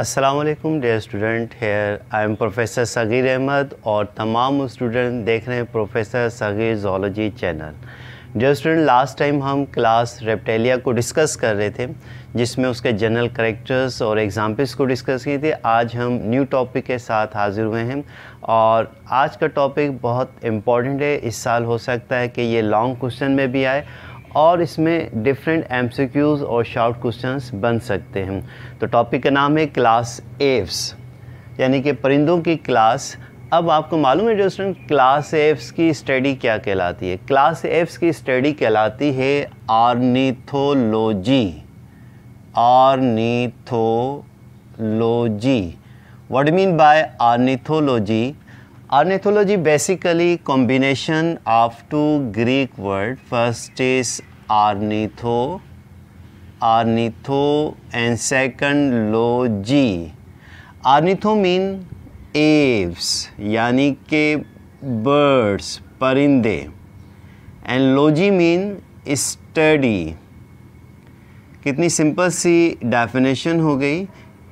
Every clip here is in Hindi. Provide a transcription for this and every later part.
Aslam dear student here I am professor Sagheer Ahmad और तमाम स्टूडेंट देख रहे हैं professor Sagheer zoology channel dear student last time हम क्लास रेप्टेलिया को डिस्कस कर रहे थे जिसमें उसके जनरल करेक्टर्स और एग्जाम्पल्स को डिस्कस किए थे आज हम न्यू टॉपिक के साथ हाजिर हुए हैं और आज का टॉपिक बहुत इम्पॉर्टेंट है इस साल हो सकता है कि ये लॉन्ग क्वेश्चन में भी आए और इसमें डिफरेंट एम और शॉर्ट क्वेश्चन बन सकते हैं तो टॉपिक का नाम है क्लास एव्स यानी कि परिंदों की क्लास अब आपको मालूम है जो स्टूडेंट क्लास एफ्स की स्टडी क्या कहलाती है क्लास एफ्स की स्टडी कहलाती है ornithology ornithology what mean by ornithology Ornithology basically combination of two Greek word. First is ornitho, ornitho and second logi. Ornitho mean Aves यानी के बर्ड्स परिंदे एंड लोजी मीन स्टडी कितनी सिंपल सी डेफिनेशन हो गई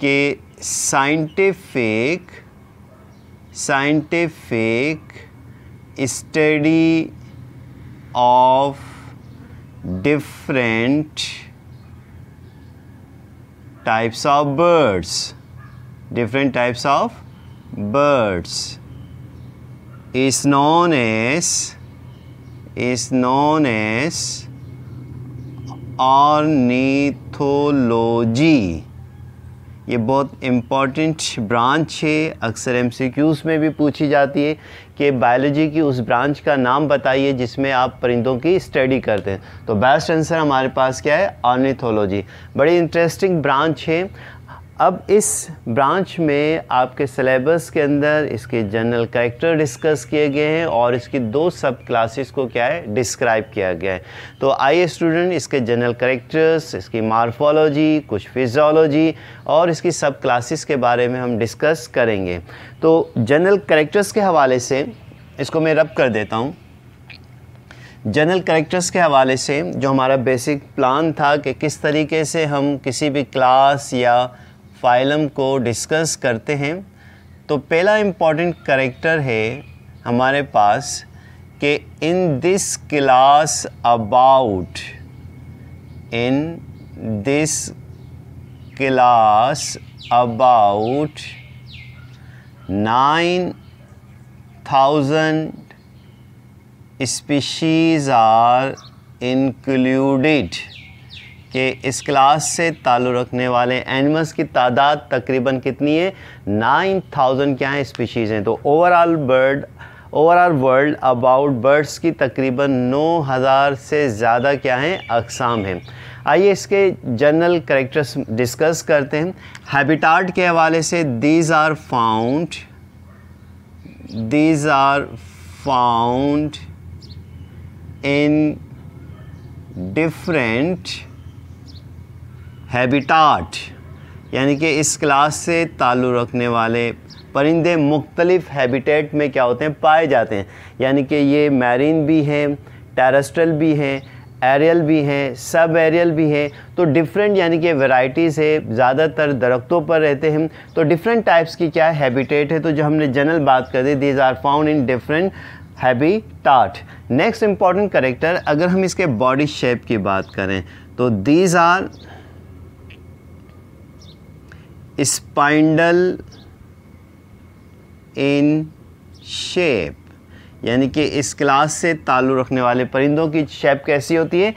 कि scientific scientific study of different types of birds different types of birds is known as is known as ornithology ये बहुत इम्पॉर्टेंट ब्रांच है अक्सर एम में भी पूछी जाती है कि बायोलॉजी की उस ब्रांच का नाम बताइए जिसमें आप परिंदों की स्टडी करते हैं तो बेस्ट आंसर हमारे पास क्या है ऑर्निथोलॉजी बड़ी इंटरेस्टिंग ब्रांच है अब इस ब्रांच में आपके सिलेबस के अंदर इसके जनरल करेक्टर डिस्कस किए गए हैं और इसकी दो सब क्लासेस को क्या है डिस्क्राइब किया गया है तो आइए स्टूडेंट इसके जनरल करेक्टर्स इसकी मार्फोलॉजी कुछ फिजोलॉजी और इसकी सब क्लासेस के बारे में हम डिस्कस करेंगे तो जनरल करेक्टर्स के हवाले से इसको मैं रब कर देता हूँ जनरल करेक्टर्स के हवाले से जो हमारा बेसिक प्लान था कि किस तरीके से हम किसी भी क्लास या फाइलम को डिस्कस करते हैं तो पहला इम्पॉर्टेंट करेक्टर है हमारे पास कि in this class about in this class about nine thousand species are included कि इस क्लास से ताल्लुक़ रखने वाले एनिमल्स की तादाद तकरीबन कितनी है नाइन थाउजेंड क्या है स्पीशीज़ हैं तो overall bird overall world about birds की तकरीबन नौ हज़ार से ज़्यादा क्या हैं अकसाम हैं आइए इसके जनरल करेक्टर्स डिस्कस करते हैं हैबिटाट के हवाले से these are found these are found in different habitat यानी कि इस क्लास से ताल्लुक़ रखने वाले परिंदे मुख्तलिफ़ हैबिटेट में क्या होते हैं पाए जाते हैं यानी कि ये मैरिन भी हैं टेरेस्ट्रल भी हैं एरियल भी हैं सब एरियल भी हैं तो डिफरेंट यानी कि वैरायटीज़ है ज़्यादातर दरख्तों पर रहते हैं तो डिफरेंट टाइप्स की क्या हैबिटेट है तो जो हमने जनरल बात कर दी these are found in different habitat next important character अगर हम इसके बॉडी शेप की बात करें तो these are spindle in shape यानी कि इस क्लास से ताल्लुक़ रखने वाले परिंदों की शेप कैसी होती है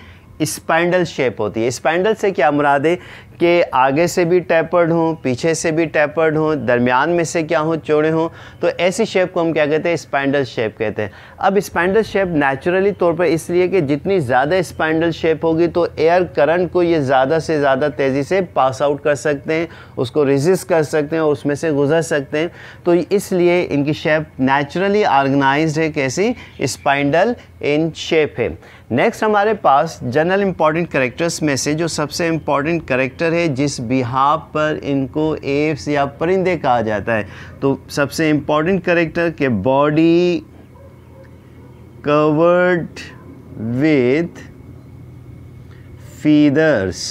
स्पाइंडल शेप होती है स्पाइंडल से क्या मुराद है कि आगे से भी टैपर्ड हों पीछे से भी टैपर्ड हों दरमियान में से क्या हों चौड़े हों तो ऐसी शेप को हम क्या कहते हैं स्पैंडल शेप कहते हैं अब स्पैंडल शेप नेचुरली तौर पर इसलिए कि जितनी ज़्यादा स्पैंडल शेप होगी तो एयर करंट को ये ज़्यादा से ज़्यादा तेज़ी से पास आउट कर सकते हैं उसको रिजिस्ट कर सकते हैं और उसमें से गुजर सकते हैं तो इसलिए इनकी शेप नेचुरली ऑर्गेनाइज है कैसी स्पाइंडल इन शेप है नेक्स्ट हमारे पास जनरल इंपॉर्टेंट करेक्टर्स में से जो सबसे इंपॉर्टेंट करेक्टर करेक्टर है जिस बिहाब पर इनको एप्स या परिंदे कहा जाता है तो सबसे इम्पॉर्टेंट करेक्टर के बॉडी कवर्ड विथ फीदर्स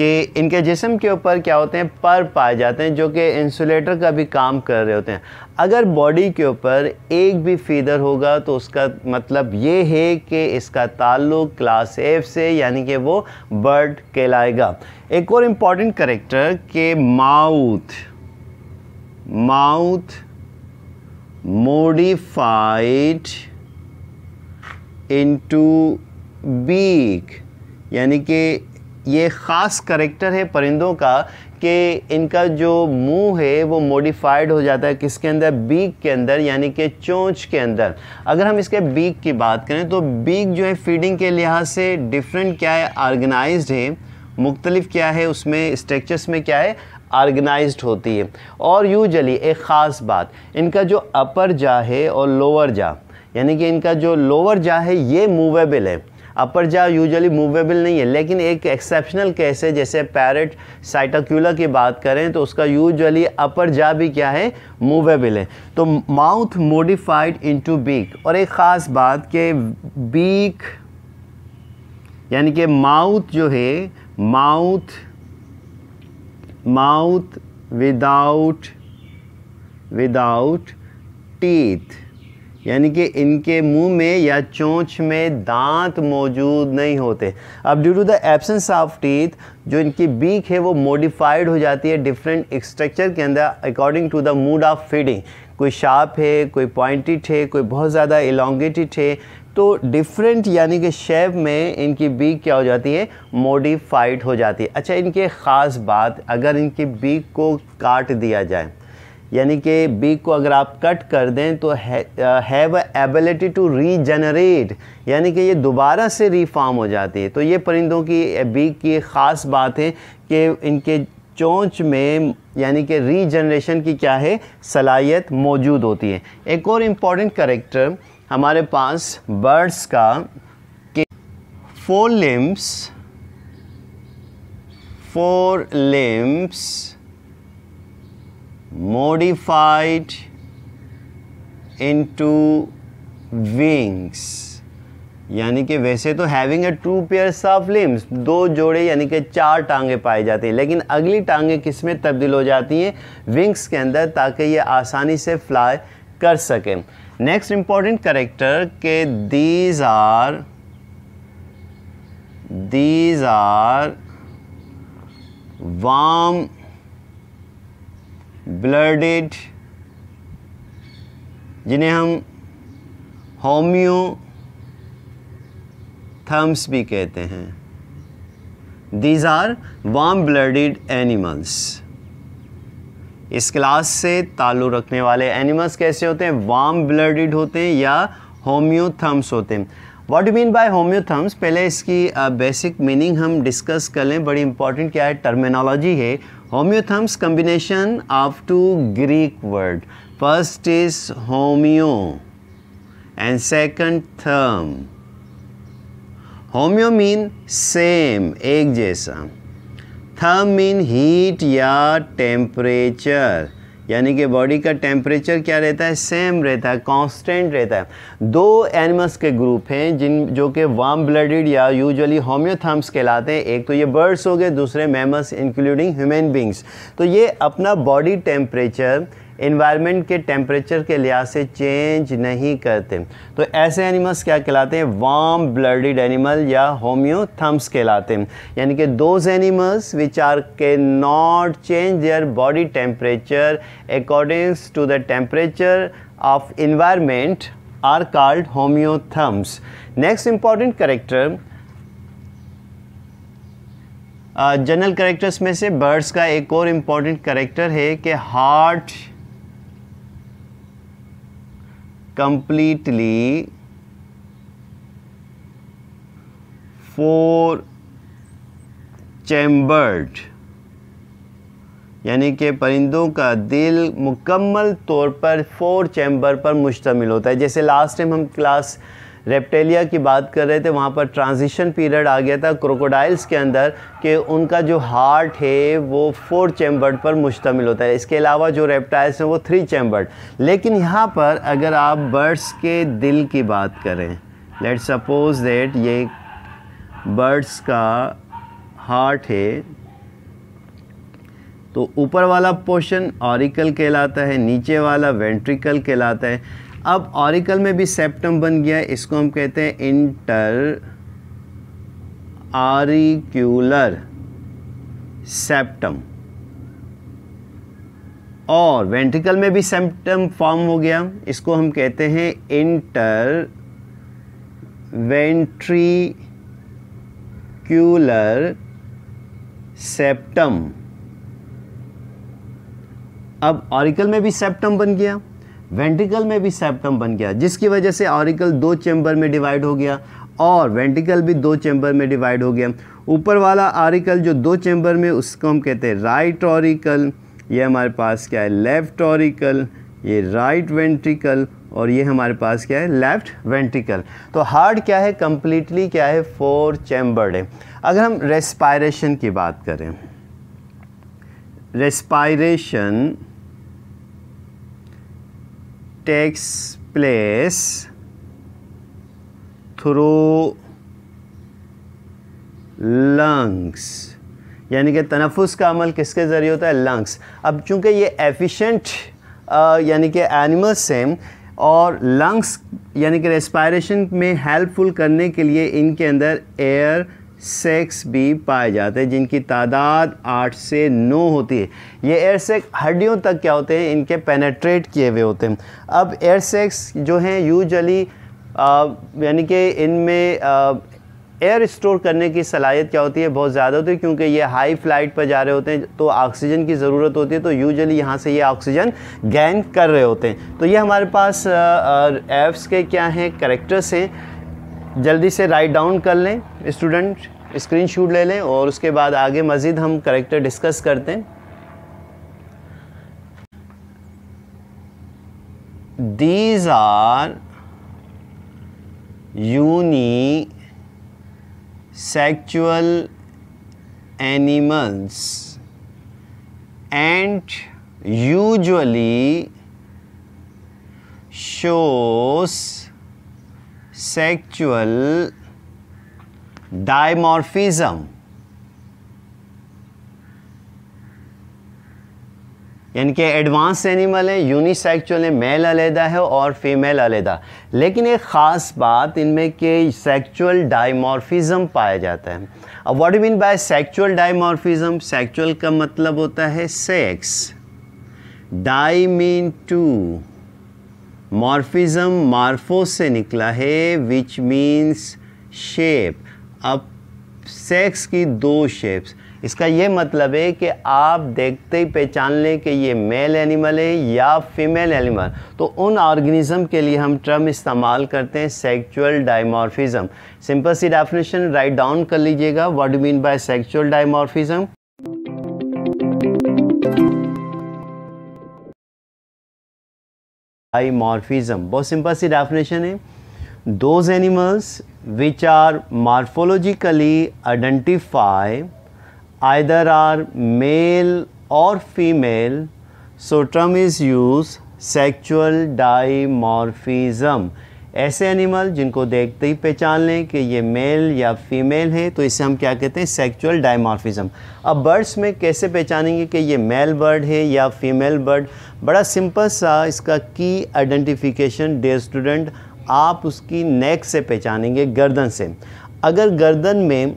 कि इनके जिसम के ऊपर क्या होते हैं पर पाए जाते हैं जो कि इंसुलेटर का भी काम कर रहे होते हैं अगर बॉडी के ऊपर एक भी फीदर होगा तो उसका मतलब ये है कि इसका ताल्लुक क्लास एफ से यानी कि वो बर्ड कहलाएगा एक और इम्पॉर्टेंट करेक्टर के mouth mouth modified into beak यानी कि ये ख़ास करेक्टर है परिंदों का कि इनका जो मुंह है वो मॉडिफाइड हो जाता है किसके अंदर बीक के अंदर यानी कि चोंच के अंदर अगर हम इसके बीक की बात करें तो बीक जो है फीडिंग के लिहाज से डिफरेंट क्या है ऑर्गेनाइज्ड है मुख्तलिफ क्या है उसमें स्ट्रक्चर्स में क्या है ऑर्गेनाइज्ड होती है और यूजली एक ख़ास बात इनका जो अपर जा है और लोअर जा यानी कि इनका जो लोअर जा है ये मूवेबल है अपर जा यूजुअली मूवेबल नहीं है लेकिन एक एक्सेप्शनल केस है जैसे पैरट साइटाक्यूला की बात करें तो उसका यूजुअली अपर जा भी क्या है मूवेबल है तो माउथ मोडिफाइड इनटू बीक और एक ख़ास बात के बीक यानी कि माउथ जो है mouth mouth without without teeth यानी कि इनके मुंह में या चोंच में दांत मौजूद नहीं होते अब due to the absence of teeth जो इनकी बीक है वो मॉडिफाइड हो जाती है डिफरेंट स्ट्रक्चर के अंदर according to the mood of feeding कोई शार्प है कोई पॉइंटेड है कोई बहुत ज़्यादा एलोंगेटेड है तो डिफरेंट यानी कि शेप में इनकी बीक क्या हो जाती है मॉडिफाइड हो जाती है अच्छा इनकी ख़ास बात अगर इनकी बीक को काट दिया जाए यानी कि बी को अगर आप कट कर दें तो हैव एबिलिटी टू रीजनरेट यानी कि ये दोबारा से रीफार्म हो जाती है तो ये परिंदों की बी की ख़ास बात है कि इनके चोंच में यानी कि रीजनरेशन की क्या है सलाहियत मौजूद होती है एक और इम्पॉर्टेंट करेक्टर हमारे पास बर्ड्स का कि forelimbs forelimbs modified into wings यानी कि वैसे तो having a two pairs of limbs दो जोड़े यानी कि चार टांगे पाए जाते हैं लेकिन अगली टांगे किस में तब्दील हो जाती हैं विंग्स के अंदर ताकि ये आसानी से फ्लाई कर सकें नेक्स्ट इम्पॉर्टेंट करेक्टर के these are these are warm blooded जिन्हें हम होमियो थम्स भी कहते हैं these are warm blooded animals इस क्लास से ताल्लुक़ रखने वाले एनिमल्स कैसे होते हैं वाम ब्लडेड होते हैं या होम्योथम्स होते हैं व्हाट मीन बाय होम्योथम्स पहले इसकी बेसिक uh, मीनिंग हम डिस्कस कर लें बड़ी इंपॉर्टेंट क्या है टर्मिनोलॉजी है Homeotherms combination of two Greek word. First is homeo and second therm. Homeo mean same, एक जैसा. Therm mean heat or temperature. यानी कि बॉडी का टेम्परेचर क्या रहता है सेम रहता है कांस्टेंट रहता है दो एनिमल्स के ग्रुप हैं जिन जो कि वार्म ब्लडेड या यूजुअली होम्योथाम्स कहलाते हैं एक तो ये बर्ड्स हो गए दूसरे मैमल्स इंक्लूडिंग ह्यूमन बींग्स तो ये अपना बॉडी टेम्परेचर इन्वायरमेंट के टेम्परेचर के लिहाज से चेंज नहीं करते तो ऐसे एनिमल्स क्या कहलाते हैं वार्म ब्लडेड एनिमल या होम्योथम्स कहलाते हैं यानी कि दोज एनिमल्स विच आर के not change their body temperature accordings to the temperature of environment are called homeotherms next important character general characters में से बर्ड्स का एक और इम्पॉर्टेंट करेक्टर है कि हार्ट completely फोर चैम्बर्ड यानी कि परिंदों का दिल मुकम्मल तौर पर फोर चैम्बर पर मुश्तमिल होता है जैसे लास्ट टाइम हम क्लास रेप्टेलिया की बात कर रहे थे वहाँ पर ट्रांजिशन पीरियड आ गया था क्रोकोडाइल्स के अंदर कि उनका जो हार्ट है वो फोर चैम्बर्ड पर मुश्तमिल होता है इसके अलावा जो रेप्टाइल्स हैं वो थ्री चैम्बर्ड लेकिन यहाँ पर अगर आप बर्ड्स के दिल की बात करें लेट सपोज दैट ये बर्ड्स का हार्ट है तो ऊपर वाला पोर्शन ऑरिकल कहलाता है नीचे वाला वेंट्रिकल कहलाता है अब ऑरिकल में भी सेप्टम बन गया इसको हम कहते हैं इंटर आरिक्यूलर सेप्टम और वेंट्रिकल में भी सेप्टम फॉर्म हो गया इसको हम कहते हैं इंटर वेंट्रिक्यूलर सेप्टम अब ऑरिकल में भी सेप्टम बन गया वेंटिकल में भी सेप्टम बन गया जिसकी वजह से ऑरिकल दो चैम्बर में डिवाइड हो गया और वेंटिकल भी दो चैम्बर में डिवाइड हो गया ऊपर वाला ऑरिकल जो दो चैम्बर में उसको हम कहते हैं राइट ऑरिकल ये हमारे पास क्या है लेफ़्ट ऑरिकल ये राइट वेंट्रिकल और ये हमारे पास क्या है लेफ़्ट वेंट्रिकल तो हार्ट क्या है कम्प्लीटली क्या है फोर चैम्बर्ड है अगर हम रेस्पायरेशन की बात करें respiration takes place through lungs यानी कि तनफ़ुस का अमल किसके ज़रिए होता है लंग्स अब चूंकि ये एफिशिएंट यानी कि एनिमल्स हैं और लंग्स यानी कि रेस्पायरेशन में हेल्पफुल करने के लिए इनके अंदर एयर सेक्स भी पाए जाते हैं जिनकी तादाद आठ से नौ होती है ये एयर सेक हड्डियों तक क्या होते हैं इनके पेनेट्रेट किए हुए होते हैं अब एयर सेक्स जो हैं यूजली यानी कि इनमें एयर स्टोर करने की सलाहियत क्या होती है बहुत ज़्यादा होती है क्योंकि ये हाई फ्लाइट पर जा रहे होते हैं तो ऑक्सीजन की ज़रूरत होती है तो यूजली यहाँ से ये ऑक्सीजन गैन कर रहे होते हैं तो ये हमारे पास एप्स के क्या हैं करेक्टर्स हैं जल्दी से राइट डाउन कर लें स्टूडेंट स्क्रीन शूट ले लें और उसके बाद आगे मज़ीद हम करेक्टर डिस्कस करते हैं these are unisexual animals and usually shows sexual dimorphism यानी कि एडवांस एनिमल है यूनिसेक्चुअल है मेल अलहदा है और फीमेल अलहदा लेकिन एक ख़ास बात इनमें कि सेक्चुअल डाइमॉर्फिज़म पाया जाता है अब what mean by sexual dimorphism sexual का मतलब होता है sex di mean two morphism morpho से निकला है विच मीन्स शेप अब सेक्स की दो शेप्स इसका ये मतलब है कि आप देखते ही पहचान लें कि ये मेल एनिमल है या फीमेल एनिमल तो उन ऑर्गेनिज्म के लिए हम टर्म इस्तेमाल करते हैं सेक्चुअल डायमॉर्फिज्म सिंपल सी डेफिनेशन राइट डाउन कर लीजिएगा what do mean by sexual dimorphism dimorphism बहुत सिंपल सी डेफिनेशन है those animals which are morphologically identify either are male और female so term is use sexual dimorphism ऐसे एनिमल जिनको देखते ही पहचान लें कि ये मेल या फीमेल हैं तो इसे हम क्या कहते हैं सेक्चुअल डायमॉर्फिज्म अब बर्ड्स में कैसे पहचानेंगे कि ये मेल बर्ड है या फीमेल बर्ड बड़ा सिंपल सा इसका की आइडेंटिफिकेशन डे स्टूडेंट आप उसकी नेक से पहचानेंगे गर्दन से अगर गर्दन में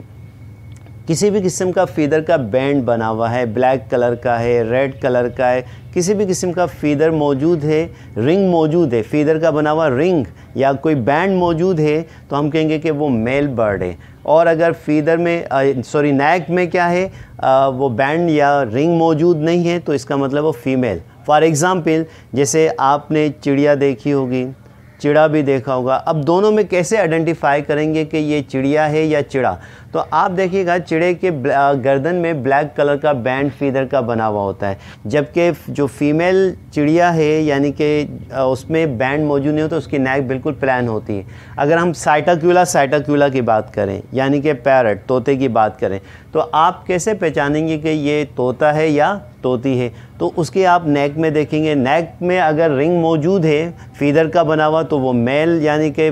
किसी भी किस्म का फीदर का बैंड बना हुआ है ब्लैक कलर का है रेड कलर का है किसी भी किस्म का फीदर मौजूद है रिंग मौजूद है फीदर का बना हुआ रिंग या कोई बैंड मौजूद है तो हम कहेंगे कि वो मेल बर्ड है और अगर फीदर में सॉरी नैक में क्या है आ, वो बैंड या रिंग मौजूद नहीं है तो इसका मतलब वो फीमेल फॉर एग्ज़ाम्पल जैसे आपने चिड़िया देखी होगी चिड़ा भी देखा होगा अब दोनों में कैसे आइडेंटिफाई करेंगे कि ये चिड़िया है या चिड़ा तो आप देखिएगा चिड़े के गर्दन में ब्लैक कलर का बैंड फीदर का बना हुआ होता है जबकि जो फीमेल चिड़िया है यानी कि उसमें बैंड मौजूद नहीं होता तो उसकी नेक बिल्कुल प्लान होती है अगर हम साइटाक्यूला साइटाक्यूला की बात करें यानी कि पैरट तोते की बात करें तो आप कैसे पहचानेंगे कि ये तोता है या तोती है तो उसके आप नेक में देखेंगे नेक में अगर रिंग मौजूद है फीदर का बना हुआ तो वो मेल यानी कि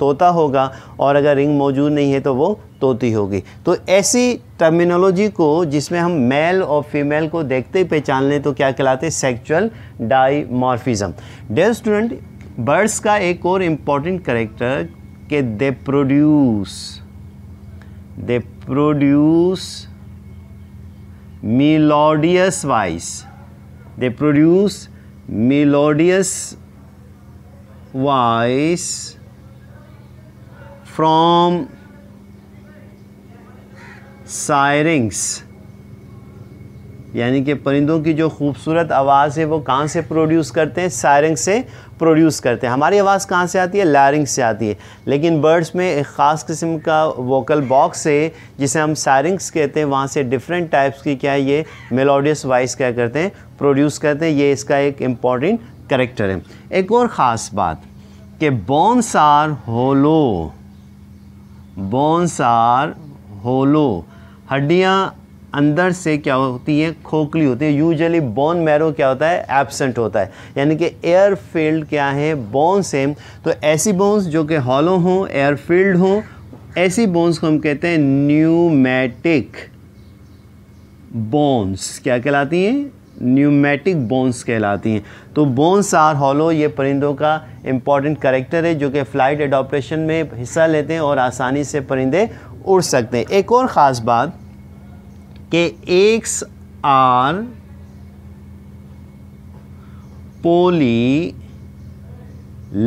तोता होगा और अगर रिंग मौजूद नहीं है तो वो तोती होगी तो ऐसी टर्मिनोलॉजी को जिसमें हम मेल और फीमेल को देखते ही पहचान लें तो क्या कहलाते हैं sexual dimorphism dear student birds का एक और इम्पॉर्टेंट करेक्टर के they produce they produce melodious wise. They produce melodious wise from syrinx यानी कि परिंदों की जो खूबसूरत आवाज़ है वो कहाँ से प्रोड्यूस करते हैं सायरिंग से प्रोड्यूस करते हैं हमारी आवाज़ कहाँ से आती है लारिंग से आती है लेकिन बर्ड्स में एक ख़ास किस्म का वोकल बॉक्स है जिसे हम सायरिंग्स कहते हैं वहाँ से डिफरेंट टाइप्स की क्या है ये मेलोडियस वॉइस क्या करते हैं प्रोड्यूस करते हैं ये इसका एक इम्पॉर्टेंट करेक्टर है एक और ख़ास बात कि bones are hollow bones are hollow हड्डियाँ अंदर से क्या होती है खोखली होती है यूजली बोन मैरो क्या होता है एबसेंट होता है यानी कि एयर फील्ड क्या है बोन्स है तो ऐसी बोन्स जो कि हॉलो हों एयर फील्ड हों ऐसी बोन्स को हम कहते हैं न्यूमैटिक बोन्स क्या कहलाती हैं न्यूमेटिक बोन्स कहलाती हैं तो बोन्स आर हॉलो ये परिंदों का इम्पॉर्टेंट करेक्टर है जो कि फ़्लाइट एडोप्रेशन में हिस्सा लेते हैं और आसानी से परिंदे उड़ सकते हैं एक और ख़ास बात कि eggs are 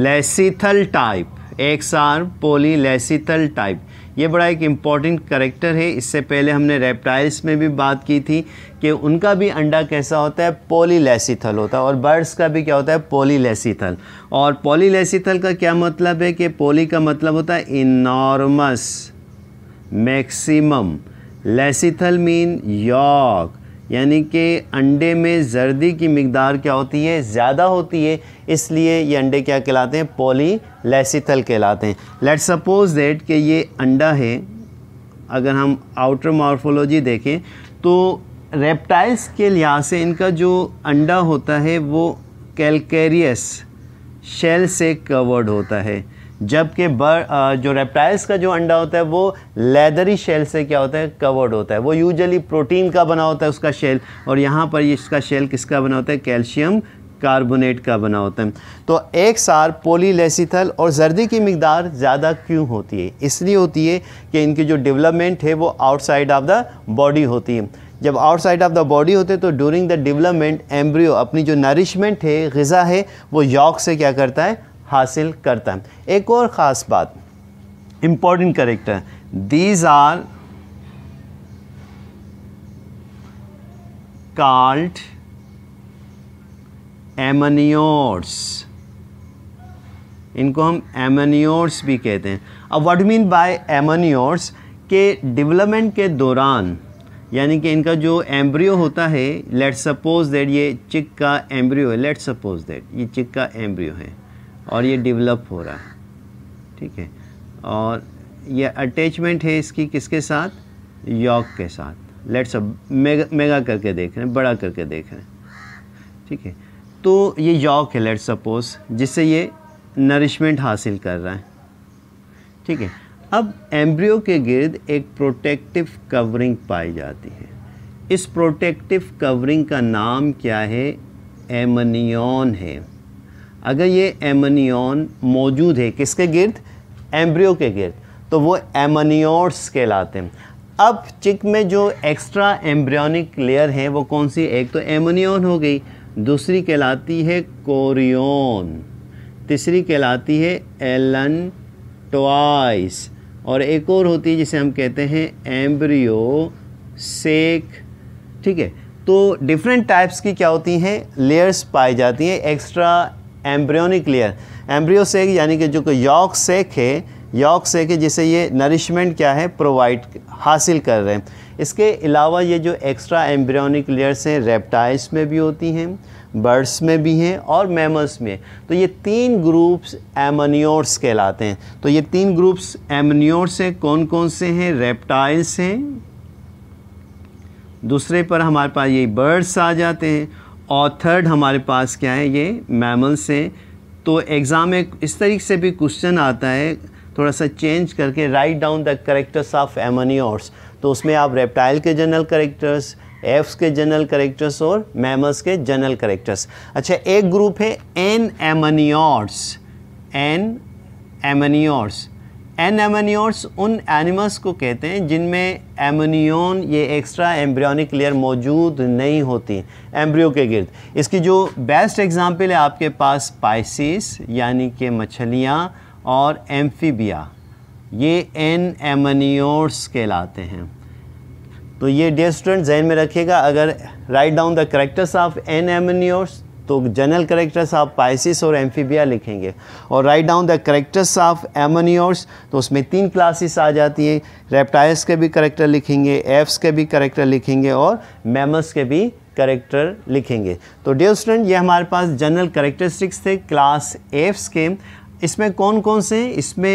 polylecithal type eggs are polylecithal type ये बड़ा एक इम्पॉर्टेंट करेक्टर है इससे पहले हमने रेप्टाइल्स में भी बात की थी कि उनका भी अंडा कैसा होता है पोलीलेसिथल होता है और बर्ड्स का भी क्या होता है पोलीलेसिथल और पोलीलेसिथल का क्या मतलब है कि पोली का मतलब होता है enormous maximum lecithal mean yolk यानी कि अंडे में जर्दी की मकदार क्या होती है ज़्यादा होती है इसलिए ये अंडे क्या कहलाते हैं पोली लेसिथल कहलाते हैं लेट सपोज दैट कि ये अंडा है अगर हम आउटर मॉर्फोलॉजी देखें तो रेप्टाइल्स के लिहाज से इनका जो अंडा होता है वो कैलकेरियस शेल से कवर्ड होता है जबकि बर जो रेप्टाइल्स का जो अंडा होता है वो लेदरी शेल से क्या होता है कवर्ड होता है वो यूजली प्रोटीन का बना होता है उसका शेल और यहाँ पर ये इसका शेल किसका बना होता है कैल्शियम कार्बोनेट का बना होता है तो एक सार पोलीलेसिथल और जर्दी की मकदार ज़्यादा क्यों होती है इसलिए होती है कि इनकी जो डेवलपमेंट है वो आउटसाइड ऑफ द बॉडी होती है जब आउटसाइड ऑफ द बॉडी होते तो ड्यूरिंग द डेवलपमेंट एम्ब्रियो अपनी जो नरिशमेंट है गज़ा है वो यॉक से क्या करता है हासिल करता है एक और ख़ास बात important character these are called amniotes इनको हम एमनियोर्स भी कहते हैं अब व्हाट मीन बाय एमनियोर्स के डेवलपमेंट के दौरान यानी कि इनका जो एम्ब्रियो होता है लेट सपोज दैट ये चिक का एम्ब्रियो है लेट सपोज दैट ये चिक का एम्ब्रियो है और ये डेवलप हो रहा है ठीक है और ये अटैचमेंट है इसकी किसके साथ यॉक के साथ लेट्स अब मेगा मेगा करके देख रहे हैं बड़ा करके देख रहे हैं ठीक है तो ये यॉक है लेट्स सपोज जिससे ये नरिशमेंट हासिल कर रहा है ठीक है अब एम्ब्रियो के गिर्द एक प्रोटेक्टिव कवरिंग पाई जाती है इस प्रोटेक्टिव कवरिंग का नाम क्या है एमनियन है अगर ये एमनियन मौजूद है किसके गिर्द एम्ब्रियो के गिर्द तो वो एमनियोट्स कहलाते हैं अब चिक में जो एक्स्ट्रा एम्ब्रियोनिक लेयर है वो कौन सी एक तो एमोनियन हो गई दूसरी कहलाती है कोरियन तीसरी कहलाती है एलन टॉइस और एक और होती है जिसे हम कहते हैं एम्ब्रियो सेक ठीक है तो डिफरेंट टाइप्स की क्या होती हैं लेयर्स पाई जाती हैं extra embryonic layer embryo sac यानी कि जो यॉक सेक है यॉक सेक है जिसे ये नरिशमेंट क्या है प्रोवाइड हासिल कर रहे हैं इसके अलावा ये जो एक्स्ट्रा एम्ब्रियोनिक लेयर्स हैं रेप्टाइल्स में भी होती हैं बर्ड्स में भी हैं और मैमल्स में तो ये तीन ग्रुप्स एमनियोर्स कहलाते हैं तो ये तीन ग्रुप्स एमोनियोर्स हैं कौन कौन से हैं रेप्टाइल्स हैं दूसरे पर हमारे पास ये बर्ड्स आ जाते हैं और थर्ड हमारे पास क्या है ये मैमल्स हैं तो एग्ज़ाम में इस तरीके से भी क्वेश्चन आता है थोड़ा सा चेंज करके write down the characters of amniotes तो उसमें आप रेप्टाइल के जनरल करेक्टर्स एफ्स के जनरल करेक्टर्स और मैमल्स के जनरल करेक्टर्स अच्छा एक ग्रुप है anamniotes anamniotes anamniotes उन एनिमल्स को कहते हैं जिनमें एमोनियोन ये एक्स्ट्रा एम्ब्रियोनिक लेयर मौजूद नहीं होती एम्ब्रियो के गिर्द इसकी जो बेस्ट एग्जांपल है आपके पास पाइसिस यानी कि मछलियाँ और एम्फीबिया ये एन एमोनियोर्स कहलाते हैं तो ये डियर स्टूडेंट जहन में रखिएगा अगर write down the characters of anamniotes तो जनरल करेक्टर्स आप पाइसिस और एम्फीबिया लिखेंगे और write down the characters of amniotes तो उसमें तीन क्लासेस आ जाती हैं रेप्टाइल्स के भी करेक्टर लिखेंगे एफ्स के भी करेक्टर लिखेंगे और मेमस के भी करेक्टर लिखेंगे तो डे स्टूडेंट ये हमारे पास जनरल करेक्टरिस्टिक्स थे क्लास एफ्स के इसमें कौन कौन से इसमें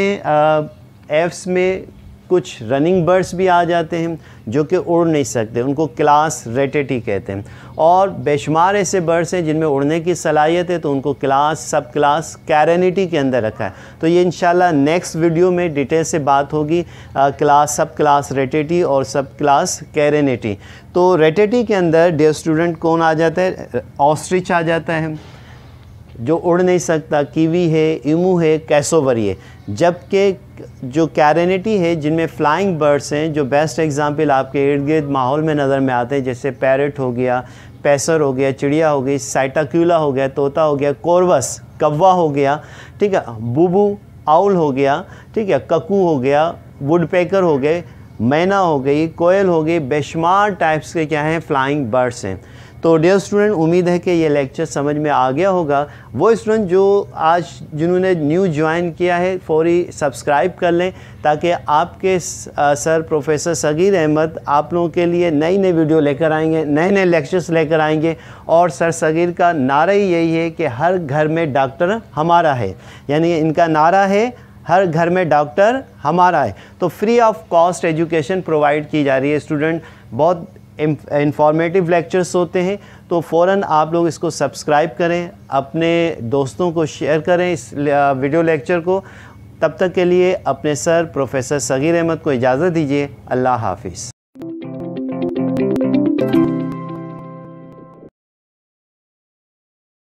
एफ्स में कुछ रनिंग बर्ड्स भी आ जाते हैं जो कि उड़ नहीं सकते उनको क्लास रेटेटी कहते हैं और बेशुमार ऐसे बर्ड्स हैं जिनमें उड़ने की सलाहियत है तो उनको क्लास सब क्लास कैरेनिटी के अंदर रखा है तो ये इन नेक्स्ट वीडियो में डिटेल से बात होगी क्लास सब क्लास रेटेटी और सब क्लास कैरेनिटी तो रेटेटी के अंदर डे स्टूडेंट कौन आ जाता है ऑस्ट्रिच आ जाता है जो उड़ नहीं सकता कीवी है इमू है कैसोवरी है जबकि जो कैरेनिटी है जिनमें फ्लाइंग बर्ड्स हैं जो बेस्ट एग्ज़ाम्पल आपके इर्द गिर्द माहौल में नज़र में आते हैं जैसे पैरट हो गया पैसर हो गया चिड़िया हो गई साइटाक्यूला हो गया तोता हो गया कोरवस कौवा हो गया ठीक है बूबू आउल हो गया ठीक है ककू हो गया वुड पैकर हो गए मैना हो गई कोयल हो गई बेशुमार टाइप्स के क्या हैं फ्लाइंग बर्ड्स हैं तो डियर स्टूडेंट उम्मीद है कि ये लेक्चर समझ में आ गया होगा वो स्टूडेंट जो आज जिन्होंने न्यू ज्वाइन किया है फौरी सब्सक्राइब कर लें ताकि आपके सर प्रोफेसर सगीर अहमद आप लोगों के लिए नई नई वीडियो लेकर आएंगे नए नए लेक्चर्स लेकर आएंगे और सर सगीर का नारा ही यही है कि हर घर में डॉक्टर हमारा है यानी इनका नारा है हर घर में डॉक्टर हमारा है तो free of cost education provide की जा रही है स्टूडेंट बहुत इंफॉर्मेटिव लेक्चर्स होते हैं तो फ़ौर आप लोग इसको सब्सक्राइब करें अपने दोस्तों को शेयर करें इस वीडियो लेक्चर को तब तक के लिए अपने सर प्रोफेसर सगीर अहमद को इजाज़त दीजिए अल्लाह हाफिज़